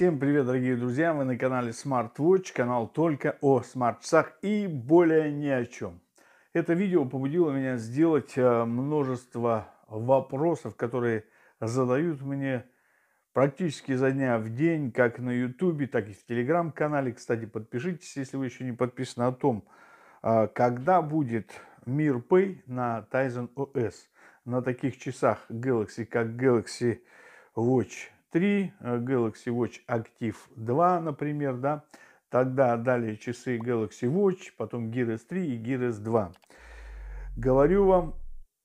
Всем привет, дорогие друзья! Вы на канале SmartWatch, канал только о смарт-часах и более ни о чем. Это видео побудило меня сделать э, множество вопросов, которые задают мне практически за дня в день, как на YouTube, так и в telegram канале Кстати, подпишитесь, если вы еще не подписаны, о том, э, когда будет Мир Pay на Tizen OS, на таких часах Galaxy, как Galaxy Watch 3, э, Galaxy Watch Active 2, например, да, тогда далее часы Galaxy Watch, потом Gear S3 и Gear S2. Говорю вам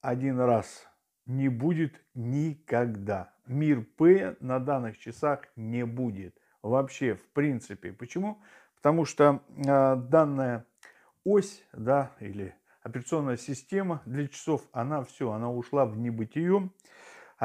один раз, не будет никогда. Мир P на данных часах не будет. Вообще, в принципе. Почему? Потому что э, данная ось, да, или операционная система для часов, она все, она ушла в небытие.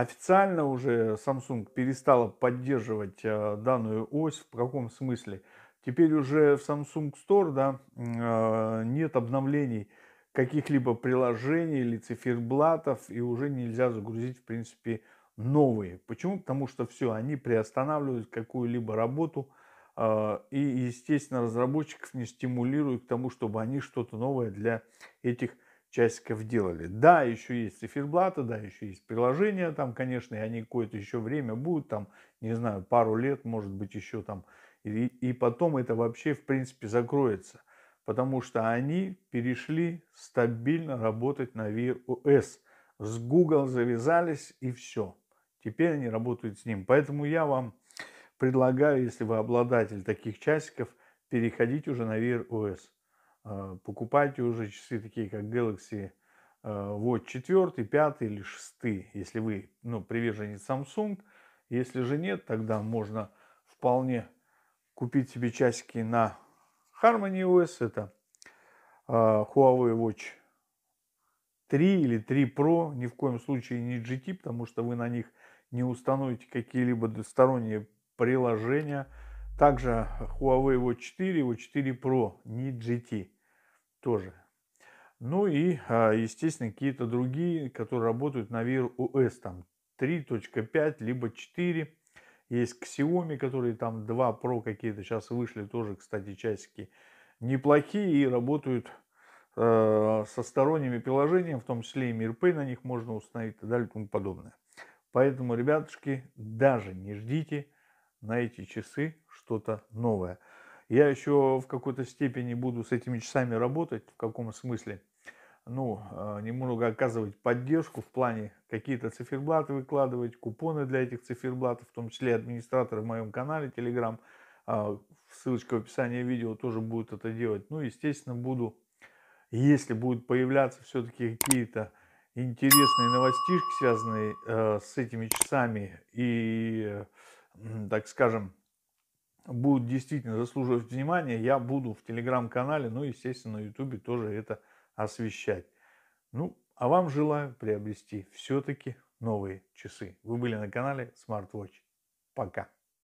Официально уже Samsung перестала поддерживать э, данную ось. В каком смысле? Теперь уже в Samsung Store да, э, нет обновлений каких-либо приложений или циферблатов, и уже нельзя загрузить, в принципе, новые. Почему? Потому что все, они приостанавливают какую-либо работу, э, и, естественно, разработчиков не стимулируют к тому, чтобы они что-то новое для этих приложений часиков делали. Да, еще есть циферблаты, да, еще есть приложения там, конечно, и они какое-то еще время будут, там, не знаю, пару лет, может быть, еще там. И, и потом это вообще, в принципе, закроется. Потому что они перешли стабильно работать на VOS. С Google завязались и все. Теперь они работают с ним. Поэтому я вам предлагаю, если вы обладатель таких часиков, переходить уже на VROS. OS. Э, покупайте уже часы такие, как Galaxy э, Watch 4, 5 или 6, если вы ну, приверженец Samsung. Если же нет, тогда можно вполне купить себе часики на Harmony OS. Это э, Huawei Watch 3 или 3 Pro, ни в коем случае не GT, потому что вы на них не установите какие-либо сторонние приложения, также Huawei Watch 4, Watch 4 Pro, не GT тоже. Ну и, а, естественно, какие-то другие, которые работают на Wear OS, там 3.5, либо 4. Есть Xiaomi, которые там 2 Pro какие-то сейчас вышли, тоже, кстати, часики неплохие и работают э, со сторонними приложениями, в том числе и MirPay на них можно установить и так далее и тому подобное. Поэтому, ребятушки, даже не ждите, на эти часы что-то новое. Я еще в какой-то степени буду с этими часами работать, в каком смысле, ну, а, немного оказывать поддержку в плане какие-то циферблаты выкладывать, купоны для этих циферблатов, в том числе администраторы в моем канале Telegram, а, ссылочка в описании видео тоже будет это делать. Ну, естественно, буду, если будут появляться все-таки какие-то интересные новостишки, связанные э, с этими часами и э, так скажем, будут действительно заслуживать внимания, я буду в телеграм-канале, ну, и, естественно, на ютубе тоже это освещать. Ну, а вам желаю приобрести все-таки новые часы. Вы были на канале SmartWatch. Пока.